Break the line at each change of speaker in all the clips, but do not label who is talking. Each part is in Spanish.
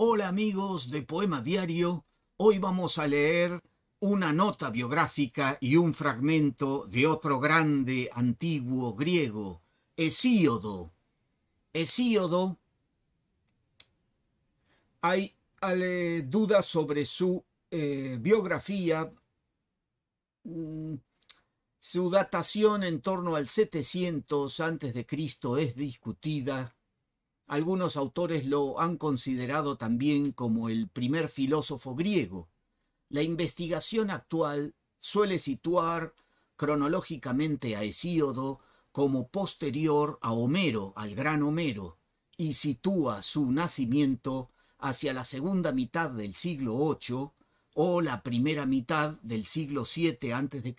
Hola amigos de Poema Diario, hoy vamos a leer una nota biográfica y un fragmento de otro grande antiguo griego, Hesíodo. Hesíodo, hay dudas sobre su eh, biografía, mm, su datación en torno al 700 a.C. de Cristo es discutida algunos autores lo han considerado también como el primer filósofo griego. La investigación actual suele situar cronológicamente a Hesíodo como posterior a Homero, al gran Homero, y sitúa su nacimiento hacia la segunda mitad del siglo VIII o la primera mitad del siglo VII a.C.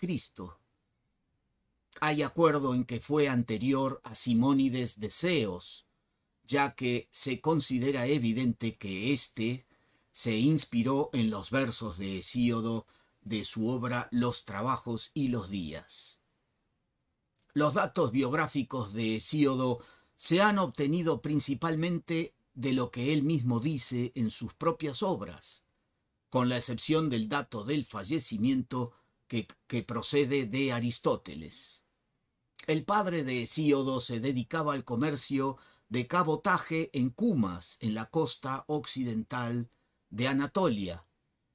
Hay acuerdo en que fue anterior a Simónides de Ceos, ya que se considera evidente que éste se inspiró en los versos de Hesíodo de su obra Los trabajos y los días. Los datos biográficos de Hesíodo se han obtenido principalmente de lo que él mismo dice en sus propias obras, con la excepción del dato del fallecimiento que, procede de Aristóteles. El padre de Hesíodo se dedicaba al comercio de cabotaje en Cumas, en la costa occidental de Anatolia,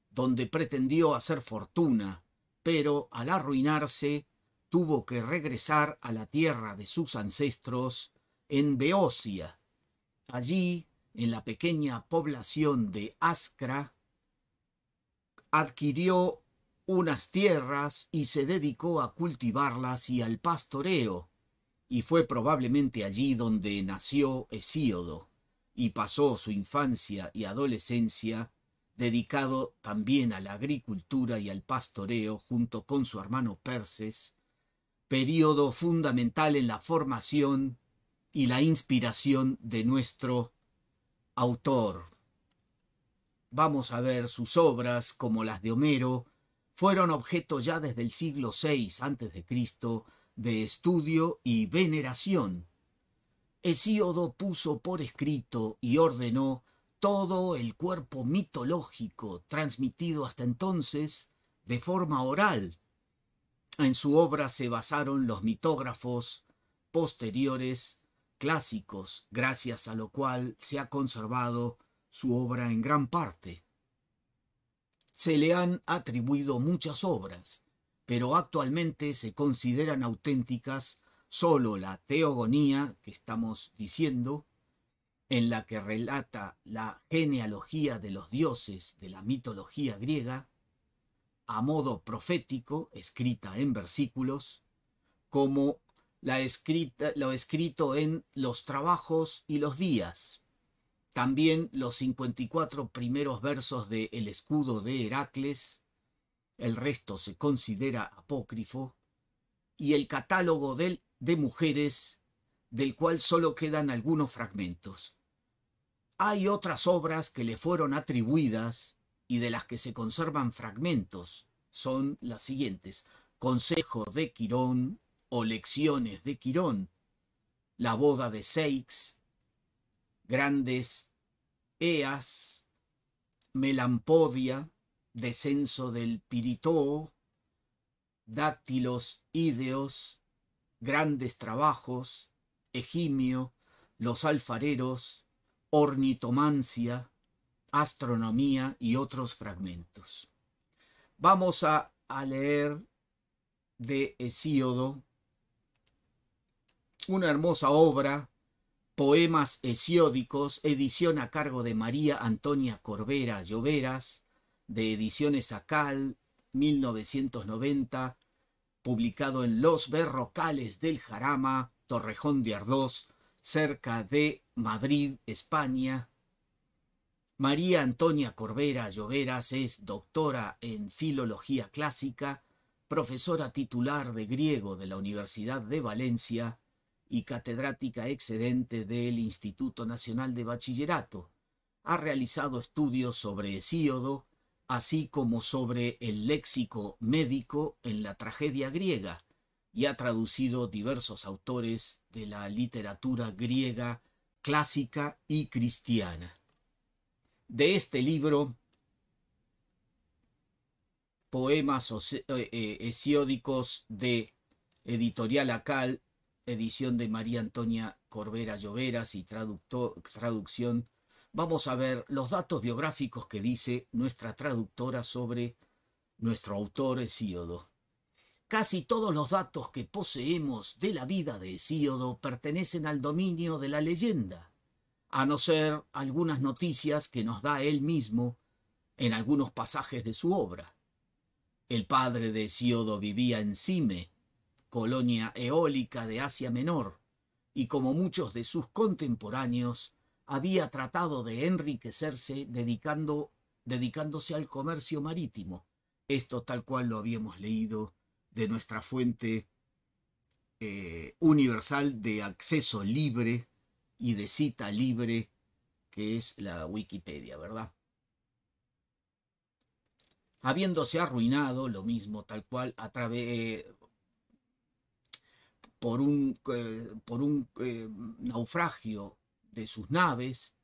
donde pretendió hacer fortuna, pero al arruinarse tuvo que regresar a la tierra de sus ancestros en Beocia. Allí, en la pequeña población de Ascra, adquirió unas tierras y se dedicó a cultivarlas y al pastoreo, y fue probablemente allí donde nació Hesíodo, y pasó su infancia y adolescencia dedicado también a la agricultura y al pastoreo junto con su hermano Perses, periodo fundamental en la formación y la inspiración de nuestro autor. Vamos a ver sus obras como las de Homero, fueron objeto ya desde el siglo VI Cristo de estudio y veneración. Hesíodo puso por escrito y ordenó todo el cuerpo mitológico transmitido hasta entonces de forma oral. En su obra se basaron los mitógrafos posteriores clásicos, gracias a lo cual se ha conservado su obra en gran parte. Se le han atribuido muchas obras, pero actualmente se consideran auténticas solo la teogonía que estamos diciendo, en la que relata la genealogía de los dioses de la mitología griega, a modo profético, escrita en versículos, como lo escrito en los trabajos y los días. También los 54 primeros versos de El escudo de Heracles, el resto se considera apócrifo, y el catálogo de, de mujeres, del cual solo quedan algunos fragmentos. Hay otras obras que le fueron atribuidas y de las que se conservan fragmentos, son las siguientes, Consejo de Quirón o Lecciones de Quirón, La Boda de Seix, Grandes Eas, Melampodia, descenso del Piritó, dáctilos Ideos, grandes trabajos, egimio, los alfareros, ornitomancia, astronomía y otros fragmentos. Vamos a, leer de Hesíodo una hermosa obra, Poemas Hesiódicos, edición a cargo de María Antonia Corbera Lloveras, de Ediciones Acal, 1990, publicado en Los Berrocales del Jarama, Torrejón de Ardós, cerca de Madrid, España. María Antonia Corbera Lloveras es doctora en Filología Clásica, profesora titular de griego de la Universidad de Valencia y catedrática excedente del Instituto Nacional de Bachillerato. Ha realizado estudios sobre Hesíodo, así como sobre el léxico médico en la tragedia griega, y ha traducido diversos autores de la literatura griega clásica y cristiana. De este libro, Poemas eh, eh, Hesiódicos de Editorial Acal, edición de María Antonia Corbera Lloveras y traducción vamos a ver los datos biográficos que dice nuestra traductora sobre nuestro autor Hesíodo. Casi todos los datos que poseemos de la vida de Hesíodo pertenecen al dominio de la leyenda, a no ser algunas noticias que nos da él mismo en algunos pasajes de su obra. El padre de Hesíodo vivía en Cime, colonia eólica de Asia Menor, y como muchos de sus contemporáneos, había tratado de enriquecerse dedicando, dedicándose al comercio marítimo. Esto tal cual lo habíamos leído de nuestra fuente eh, universal de acceso libre y de cita libre, que es la Wikipedia, ¿verdad? Habiéndose arruinado, lo mismo tal cual, a través... por un, eh, por un eh, naufragio de sus naves,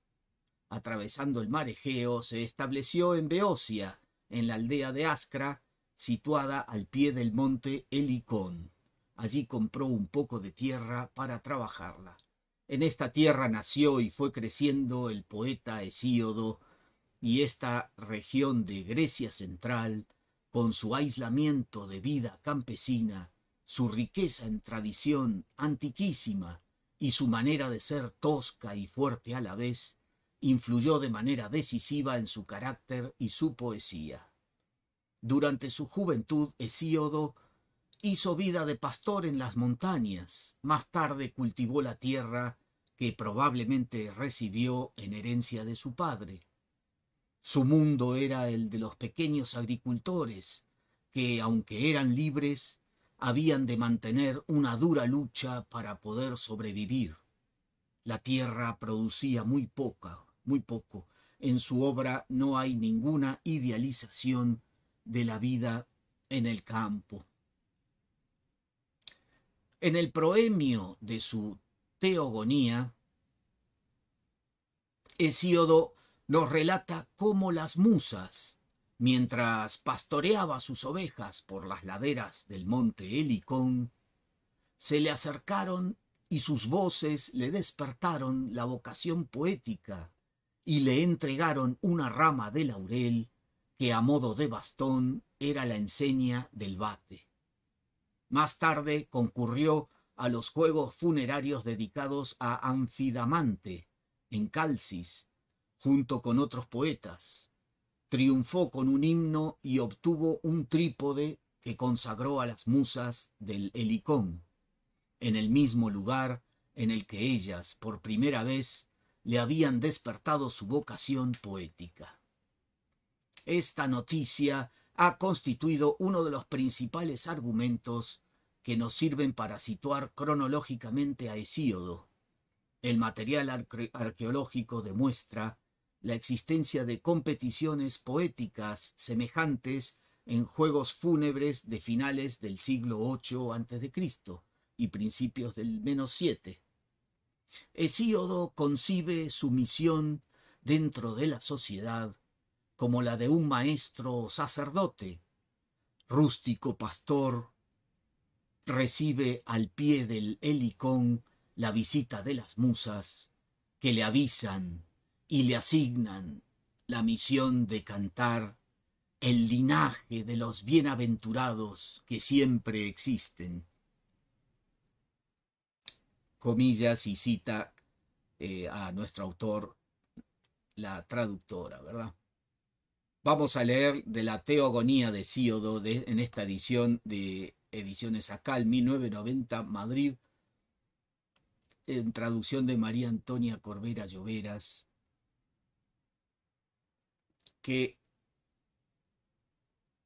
atravesando el mar Egeo, se estableció en Beocia, en la aldea de Ascra, situada al pie del monte Helicón. Allí compró un poco de tierra para trabajarla. En esta tierra nació y fue creciendo el poeta Hesíodo, y esta región de Grecia central, con su aislamiento de vida campesina, su riqueza en tradición antiquísima y su manera de ser tosca y fuerte a la vez influyó de manera decisiva en su carácter y su poesía. Durante su juventud, Hesíodo hizo vida de pastor en las montañas, más tarde cultivó la tierra que probablemente recibió en herencia de su padre. Su mundo era el de los pequeños agricultores, que, aunque eran libres, habían de mantener una dura lucha para poder sobrevivir. La tierra producía muy poca, muy poco. En su obra no hay ninguna idealización de la vida en el campo. En el proemio de su teogonía, Hesíodo nos relata cómo las musas mientras pastoreaba sus ovejas por las laderas del monte Helicón, se le acercaron y sus voces le despertaron la vocación poética y le entregaron una rama de laurel que a modo de bastón era la enseña del bate. Más tarde concurrió a los juegos funerarios dedicados a Anfidamante, en Calcis, junto con otros poetas, triunfó con un himno y obtuvo un trípode que consagró a las musas del Helicón, en el mismo lugar en el que ellas, por primera vez, le habían despertado su vocación poética. Esta noticia ha constituido uno de los principales argumentos que nos sirven para situar cronológicamente a Hesíodo. El material arqueológico demuestra la existencia de competiciones poéticas semejantes en juegos fúnebres de finales del siglo VIII a.C. y principios del menos siete. Hesíodo concibe su misión dentro de la sociedad como la de un maestro o sacerdote, rústico pastor, recibe al pie del helicón la visita de las musas que le avisan y le asignan la misión de cantar el linaje de los bienaventurados que siempre existen. Comillas y cita eh, a nuestro autor, la traductora, ¿verdad? Vamos a leer de la Teogonía de Síodo en esta edición de Ediciones Acal 1990, Madrid, en traducción de María Antonia Corbera Lloveras, que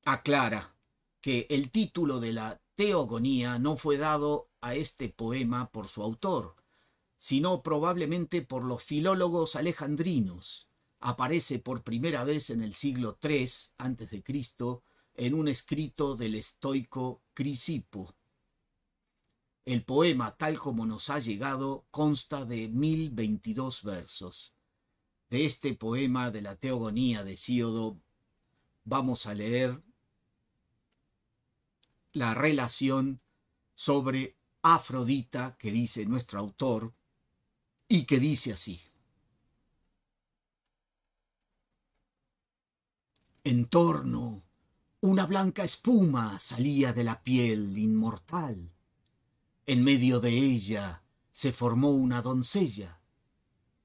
aclara que el título de la teogonía no fue dado a este poema por su autor, sino probablemente por los filólogos alejandrinos. Aparece por primera vez en el siglo III a.C. en un escrito del estoico Crisipo. El poema, tal como nos ha llegado, consta de 1022 versos este poema de la Teogonía de Síodo vamos a leer la relación sobre Afrodita que dice nuestro autor y que dice así. En torno, una blanca espuma salía de la piel inmortal. En medio de ella se formó una doncella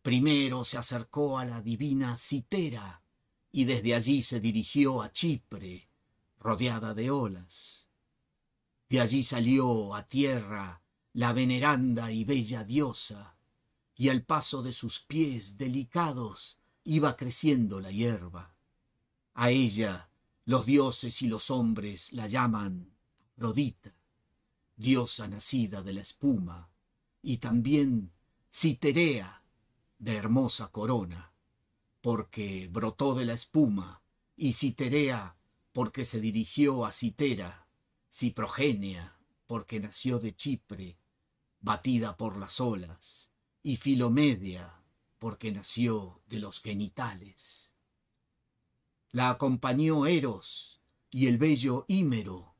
Primero se acercó a la divina Citera y desde allí se dirigió a Chipre, rodeada de olas. De allí salió a tierra la veneranda y bella diosa, y al paso de sus pies delicados iba creciendo la hierba. A ella los dioses y los hombres la llaman Rodita, diosa nacida de la espuma, y también Citerea, de hermosa corona, porque brotó de la espuma, y Citerea, porque se dirigió a Citera, Ciprogenia, porque nació de Chipre, batida por las olas, y Filomedia, porque nació de los genitales. La acompañó Eros y el bello Ímero,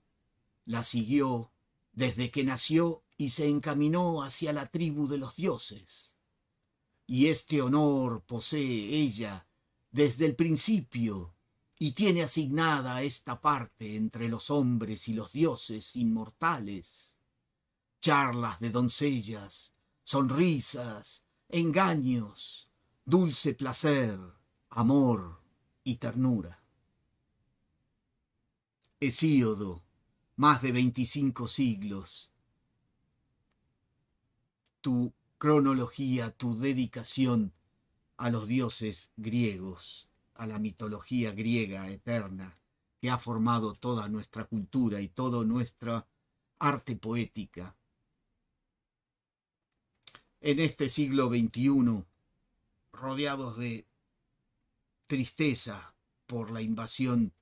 la siguió desde que nació y se encaminó hacia la tribu de los dioses y este honor posee ella desde el principio y tiene asignada esta parte entre los hombres y los dioses inmortales. Charlas de doncellas, sonrisas, engaños, dulce placer, amor y ternura. Hesíodo, más de veinticinco siglos. Tu cronología, tu dedicación a los dioses griegos, a la mitología griega eterna que ha formado toda nuestra cultura y toda nuestra arte poética. En este siglo XXI, rodeados de tristeza por la invasión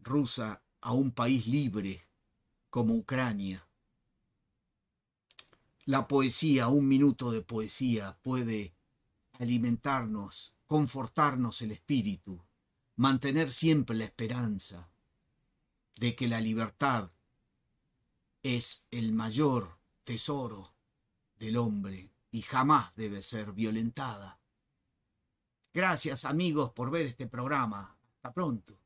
rusa a un país libre como Ucrania, la poesía, un minuto de poesía puede alimentarnos, confortarnos el espíritu, mantener siempre la esperanza de que la libertad es el mayor tesoro del hombre y jamás debe ser violentada. Gracias amigos por ver este programa. Hasta pronto.